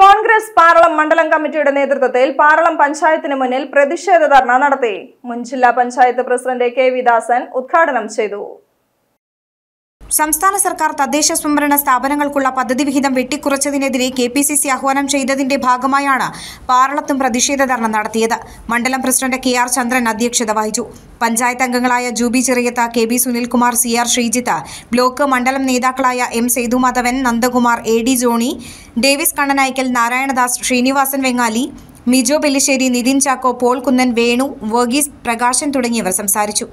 കോൺഗ്രസ് പാറളം മണ്ഡലം കമ്മിറ്റിയുടെ നേതൃത്വത്തിൽ പാറളം പഞ്ചായത്തിന് മുന്നിൽ പ്രതിഷേധ ധർണ നടത്തി മുൻ ജില്ലാ പഞ്ചായത്ത് പ്രസിഡന്റ് കെ വി ഉദ്ഘാടനം ചെയ്തു സംസ്ഥാന സർക്കാർ തദ്ദേശ സ്വയംഭരണ സ്ഥാപനങ്ങൾക്കുള്ള പദ്ധതി വിഹിതം വെട്ടിക്കുറച്ചതിനെതിരെ കെ പി സി സി ആഹ്വാനം ചെയ്തതിന്റെ ഭാഗമായാണ് പാറളത്തും പ്രതിഷേധ ധർണ നടത്തിയത് മണ്ഡലം പ്രസിഡന്റ് കെ ആർ ചന്ദ്രൻ അധ്യക്ഷത വഹിച്ചു പഞ്ചായത്ത് അംഗങ്ങളായ Jubi Cheriyath K B Sunilkumar C R Sreejith block മണ്ഡലം നേതാക്കളായ M Sethumadhavan Nandakumar A D Johnny Davis Kannanaikkal Narayanadas Srinivasan Vengali Mijo Bellissery Nithin Chacko Paul Kunnan Venu Varghese Prakashan തുടങ്ങിയവർ സംസാരിച്ചു